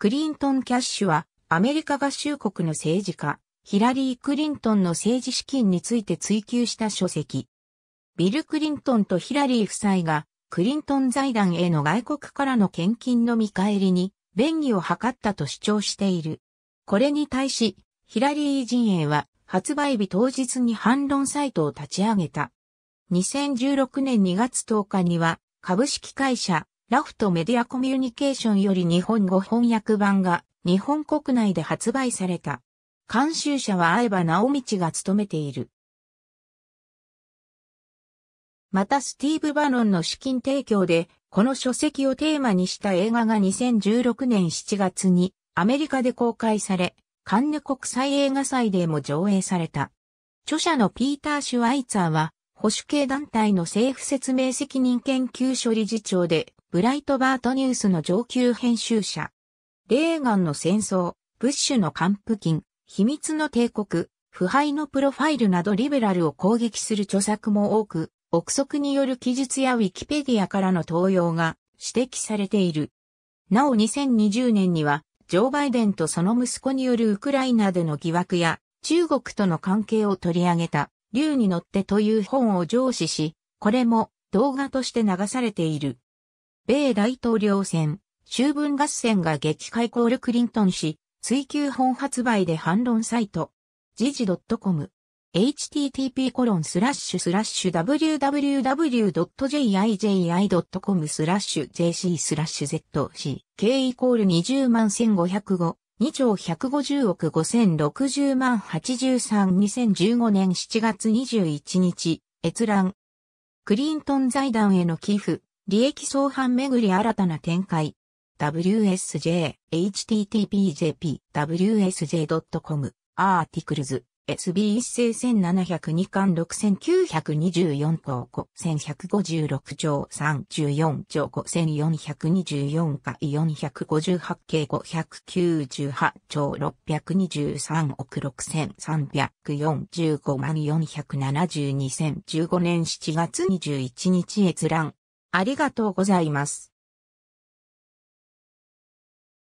クリントン・キャッシュは、アメリカ合衆国の政治家、ヒラリー・クリントンの政治資金について追及した書籍。ビル・クリントンとヒラリー夫妻が、クリントン財団への外国からの献金の見返りに、便宜を図ったと主張している。これに対し、ヒラリー陣営は、発売日当日に反論サイトを立ち上げた。2016年2月10日には、株式会社、ラフトメディアコミュニケーションより日本語翻訳版が日本国内で発売された。監修者は相葉直道が務めている。またスティーブ・バノンの資金提供で、この書籍をテーマにした映画が2016年7月にアメリカで公開され、カンヌ国際映画祭でも上映された。著者のピーター・シュワイツァーは、保守系団体の政府説明責任研究所理事長で、ブライトバートニュースの上級編集者。レーガンの戦争、ブッシュの還付金、秘密の帝国、腐敗のプロファイルなどリベラルを攻撃する著作も多く、憶測による記述やウィキペディアからの登用が指摘されている。なお2020年には、ジョー・バイデンとその息子によるウクライナでの疑惑や中国との関係を取り上げた、竜に乗ってという本を上司し、これも動画として流されている。米大統領選、州分合戦が激破コールクリントン氏、追求本発売で反論サイト、時事 .com、http コロンスラッシュスラッシュ www.jiji.com スラッシュ jc スラッシュ zc、k イコール20万1505、2兆150億5060万832015年7月21日、閲覧。クリントン財団への寄付。利益相反めぐり新たな展開。WSJ, http.jp, wsj.com, a r t i c l e SB1702 s 巻6924項5156兆34兆5424回458計598兆623億6345万472 0 15年7月21日閲覧ありがとうございます。